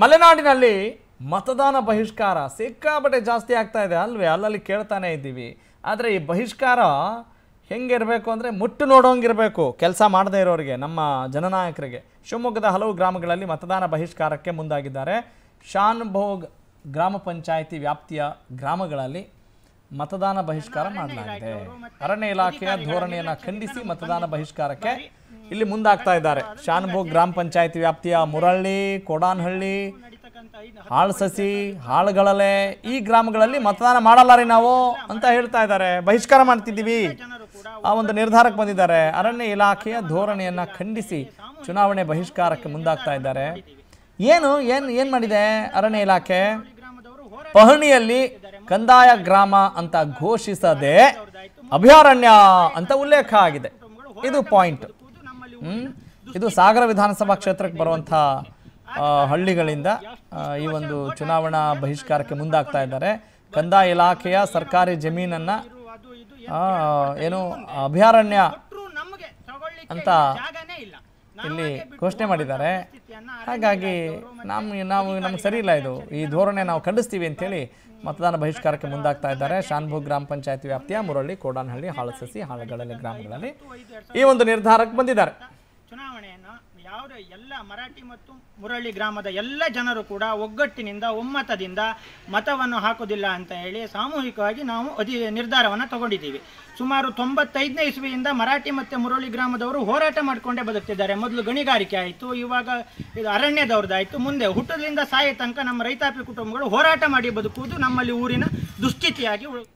ಮಲೆನಾಡಿನಲ್ಲಿ ಮತದಾನ ಬಹಿಷ್ಕಾರ ಸಿಕ್ಕಾಪಟ್ಟೆ ಜಾಸ್ತಿ ಆಗ್ತಾ ಇದೆ ಅಲ್ವೇ ಅಲ್ಲಲ್ಲಿ ಕೇಳ್ತಾನೆ ಇದ್ದೀವಿ ಆದರೆ ಈ ಬಹಿಷ್ಕಾರ ಹೆಂಗಿರಬೇಕು ಅಂದರೆ ಮುಟ್ಟು ನೋಡೋಂಗಿರಬೇಕು ಕೆಲಸ ಮಾಡದೇ ಇರೋರಿಗೆ ನಮ್ಮ ಜನನಾಯಕರಿಗೆ ಶಿವಮೊಗ್ಗದ ಹಲವು ಗ್ರಾಮಗಳಲ್ಲಿ ಮತದಾನ ಬಹಿಷ್ಕಾರಕ್ಕೆ ಮುಂದಾಗಿದ್ದಾರೆ ಭೋಗ್ ಗ್ರಾಮ ಪಂಚಾಯಿತಿ ವ್ಯಾಪ್ತಿಯ ಗ್ರಾಮಗಳಲ್ಲಿ ಮತದಾನ ಬಹಿಷ್ಕಾರ ಮಾಡಲಾಗಿದೆ ಅರಣ್ಯ ಇಲಾಖೆಯ ಧೋರಣೆಯನ್ನು ಖಂಡಿಸಿ ಮತದಾನ ಬಹಿಷ್ಕಾರಕ್ಕೆ ಇಲ್ಲಿ ಮುಂದಾಗ್ತಾ ಇದ್ದಾರೆ ಶಾನ್ಭೋಗ್ ಗ್ರಾಮ ಪಂಚಾಯತ್ ವ್ಯಾಪ್ತಿಯ ಮುರಳ್ಳಿ ಕೊಡಾನಹಳ್ಳಿ ಸಸಿ ಹಾಳುಗಳಲೆ ಈ ಗ್ರಾಮಗಳಲ್ಲಿ ಮತದಾನ ಮಾಡಲ್ಲ ರೀ ನಾವು ಅಂತ ಹೇಳ್ತಾ ಇದ್ದಾರೆ ಬಹಿಷ್ಕಾರ ಮಾಡ್ತಿದ್ದೀವಿ ಆ ಒಂದು ನಿರ್ಧಾರಕ್ಕೆ ಬಂದಿದ್ದಾರೆ ಅರಣ್ಯ ಇಲಾಖೆಯ ಧೋರಣೆಯನ್ನು ಖಂಡಿಸಿ ಚುನಾವಣೆ ಬಹಿಷ್ಕಾರಕ್ಕೆ ಮುಂದಾಗ್ತಾ ಇದ್ದಾರೆ ಏನು ಏನು ಏನ್ ಮಾಡಿದೆ ಅರಣ್ಯ ಇಲಾಖೆ ಪಹಣಿಯಲ್ಲಿ ಕಂದಾಯ ಗ್ರಾಮ ಅಂತ ಘೋಷಿಸದೆ ಅಭಯಾರಣ್ಯ ಅಂತ ಉಲ್ಲೇಖ ಆಗಿದೆ ಇದು ಪಾಯಿಂಟ್ ಇದು ಸಾಗರ ವಿಧಾನಸಭಾ ಕ್ಷೇತ್ರಕ್ಕೆ ಬರುವಂಥ ಹಳ್ಳಿಗಳಿಂದ ಈ ಒಂದು ಚುನಾವಣಾ ಬಹಿಷ್ಕಾರಕ್ಕೆ ಮುಂದಾಗ್ತಾ ಇದ್ದಾರೆ ಕಂದಾಯ ಇಲಾಖೆಯ ಸರ್ಕಾರಿ ಜಮೀನನ್ನು ಏನು ಅಭಯಾರಣ್ಯ ಅಂತ ಇಲ್ಲಿ ಘೋಷಣೆ ಮಾಡಿದ್ದಾರೆ ಹಾಗಾಗಿ ನಮ್ಮ ನಾವು ನಮ್ಗೆ ಸರಿ ಇಲ್ಲ ಇದು ಈ ಧೋರಣೆ ನಾವು ಖಂಡಿಸ್ತೀವಿ ಅಂತೇಳಿ ಮತದಾನ ಬಹಿಷ್ಕಾರಕ್ಕೆ ಮುಂದಾಗ್ತಾ ಇದ್ದಾರೆ ಶಾನ್ಭೋಗ್ ಗ್ರಾಮ ಪಂಚಾಯತ್ ವ್ಯಾಪ್ತಿಯ ಮುರಳ್ಳಿ ಕೋಡಾನಹಳ್ಳಿ ಹಾಳಸಸಿ ಹಾಳಗಳಲ್ಲಿ ಗ್ರಾಮಗಳಲ್ಲಿ ಈ ಒಂದು ನಿರ್ಧಾರಕ್ಕೆ ಬಂದಿದ್ದಾರೆ ಚುನಾವಣೆಯನ್ನು ಯಾವುದೇ ಎಲ್ಲ ಮರಾಠಿ ಮತ್ತು ಮುರಳಿ ಗ್ರಾಮದ ಎಲ್ಲ ಜನರು ಕೂಡ ಒಗ್ಗಟ್ಟಿನಿಂದ ಒಮ್ಮತದಿಂದ ಮತವನ್ನು ಹಾಕುವುದಿಲ್ಲ ಅಂತ ಹೇಳಿ ಸಾಮೂಹಿಕವಾಗಿ ನಾವು ಅಧಿ ನಿರ್ಧಾರವನ್ನು ತಗೊಂಡಿದ್ದೀವಿ ಸುಮಾರು ತೊಂಬತ್ತೈದನೇ ಇಸ್ವಿಯಿಂದ ಮರಾಠಿ ಮತ್ತು ಮುರಳಿ ಗ್ರಾಮದವರು ಹೋರಾಟ ಮಾಡಿಕೊಂಡೇ ಬದುಕ್ತಿದ್ದಾರೆ ಮೊದಲು ಗಣಿಗಾರಿಕೆ ಆಯಿತು ಇವಾಗ ಇದು ಅರಣ್ಯದವ್ರದ್ದಾಯಿತು ಮುಂದೆ ಹುಟ್ಟದಿಂದ ಸಾಯ ತನಕ ನಮ್ಮ ರೈತಾಪಿ ಕುಟುಂಬಗಳು ಹೋರಾಟ ಮಾಡಿ ಬದುಕುವುದು ನಮ್ಮಲ್ಲಿ ಊರಿನ ದುಸ್ಥಿತಿಯಾಗಿ ಉಳು